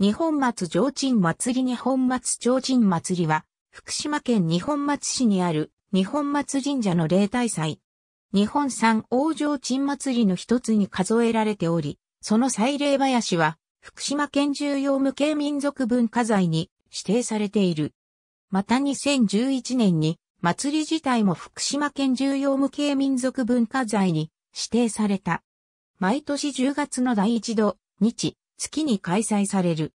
日本松上鎮祭り日本松上鎮祭りは、福島県日本松市にある日本松神社の例大祭。日本産王上鎮祭りの一つに数えられており、その祭礼林は、福島県重要無形民族文化財に指定されている。また2011年に、祭り自体も福島県重要無形民族文化財に指定された。毎年10月の第一度、日、月に開催される。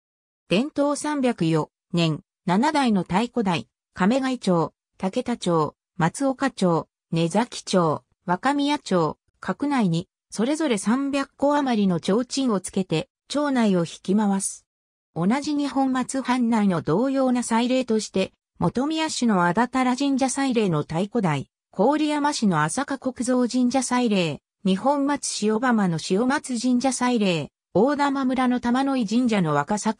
伝統304年、7代の太鼓台、亀貝町、竹田町、松岡町、根崎町、若宮町、閣内に、それぞれ300個余りの提灯をつけて、町内を引き回す。同じ日本松藩内の同様な祭礼として、元宮市の安達太良神社祭礼の太鼓台、郡山市の朝霞国蔵神社祭礼、日本松塩浜の塩松神社祭礼、大玉村の玉野井神社の若境、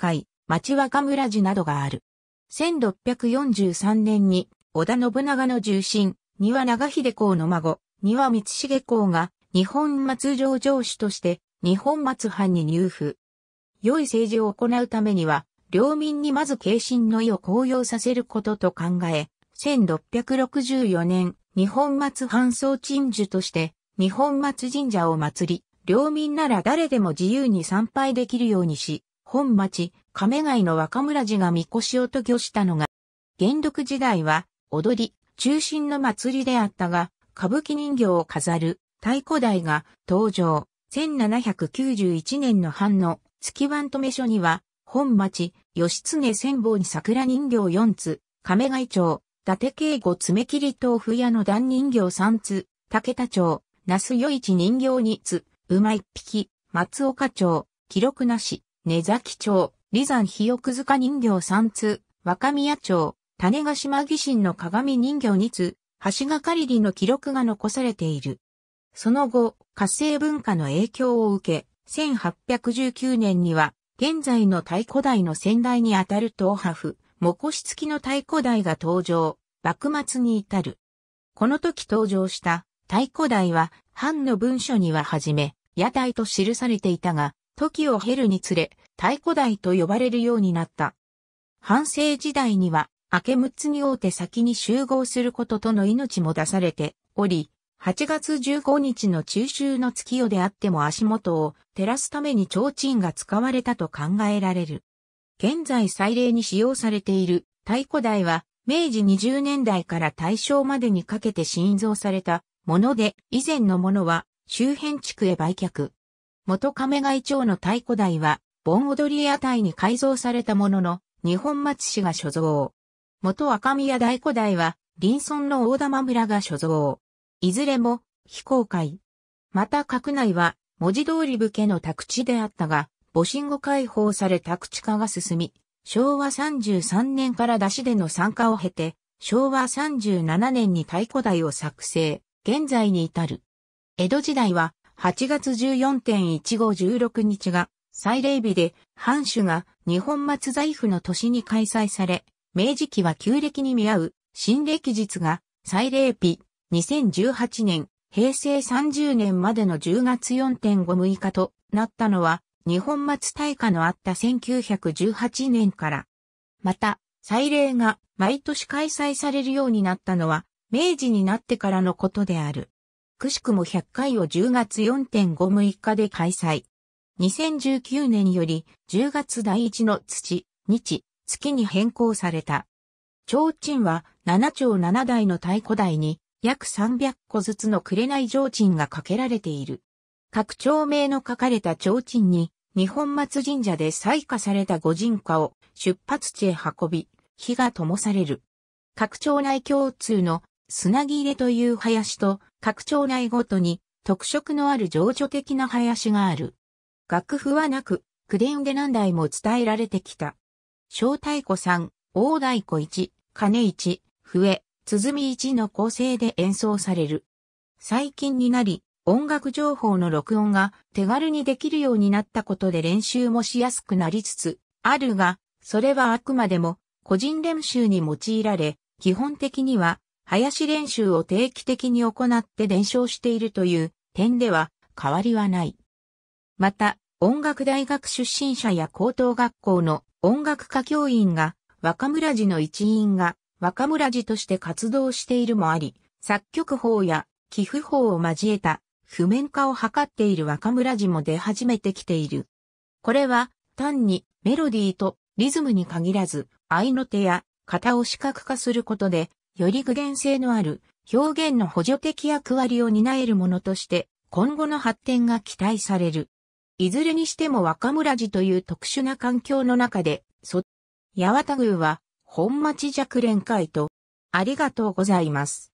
町若村寺などがある。1643年に、織田信長の重臣、丹羽長秀公の孫、丹羽光重公が、日本松城城主として、日本松藩に入府。良い政治を行うためには、領民にまず軽心の意を高揚させることと考え、1664年、日本松藩総鎮守として、日本松神社を祭り、領民なら誰でも自由に参拝できるようにし、本町、亀貝の若村寺がみこしを渡御したのが、元禄時代は、踊り、中心の祭りであったが、歌舞伎人形を飾る、太鼓台が登場。1791年の藩の月番止め所には、本町、義経千本桜人形4つ、亀貝町、伊達慶吾爪切り豆腐屋の段人形3つ、竹田町、那須与一人形2つ、馬一匹、松岡町、記録なし、根崎町、離山ひよく塚人形三通、若宮町、種ヶ島義神の鏡人形二通、橋がかりりの記録が残されている。その後、活性文化の影響を受け、1819年には、現在の太鼓台の先代にあたる東波府、もこし付きの太鼓台が登場、幕末に至る。この時登場した太鼓台は、藩の文書にははじめ、屋台と記されていたが、時を経るにつれ、太鼓台と呼ばれるようになった。半世時代には、明6つに大手先に集合することとの命も出されており、8月15日の中秋の月夜であっても足元を照らすために提灯が使われたと考えられる。現在祭礼に使用されている太鼓台は、明治20年代から大正までにかけて新造されたもので、以前のものは周辺地区へ売却。元亀貝町の太鼓台は、盆踊り屋台に改造されたものの、日本松市が所蔵。元赤宮太古代は、林村の大玉村が所蔵。いずれも、非公開。また、閣内は、文字通り武家の宅地であったが、母神後解放され宅地化が進み、昭和33年から出しでの参加を経て、昭和37年に太古台を作成、現在に至る。江戸時代は8月14.1516日が祭礼日で藩主が日本松財布の年に開催され、明治期は旧暦に見合う新暦日が祭礼日2018年平成30年までの10月4.56日となったのは日本松大火のあった1918年から。また、祭礼が毎年開催されるようになったのは明治になってからのことである。くしくも100回を10月4.5-6日で開催。2019年より10月第1の土、日、月に変更された。提灯は7丁7台の太鼓台に約300個ずつの紅提灯がかけられている。各町名の書かれた提灯に日本松神社で採火された御神火を出発地へ運び、火が灯される。各町内共通の砂切れという林と各町内ごとに特色のある情緒的な林がある。楽譜はなく、口伝で何代も伝えられてきた。小太鼓3、大太鼓1、金1、笛、鼓1の構成で演奏される。最近になり、音楽情報の録音が手軽にできるようになったことで練習もしやすくなりつつ、あるが、それはあくまでも個人練習に用いられ、基本的には林練習を定期的に行って伝承しているという点では変わりはない。また、音楽大学出身者や高等学校の音楽科教員が若村寺の一員が若村寺として活動しているもあり、作曲法や寄付法を交えた譜面化を図っている若村寺も出始めてきている。これは単にメロディーとリズムに限らず、合いの手や型を視覚化することでより具現性のある表現の補助的役割を担えるものとして、今後の発展が期待される。いずれにしても若村寺という特殊な環境の中で、そ、八幡宮は、本町若連会と、ありがとうございます。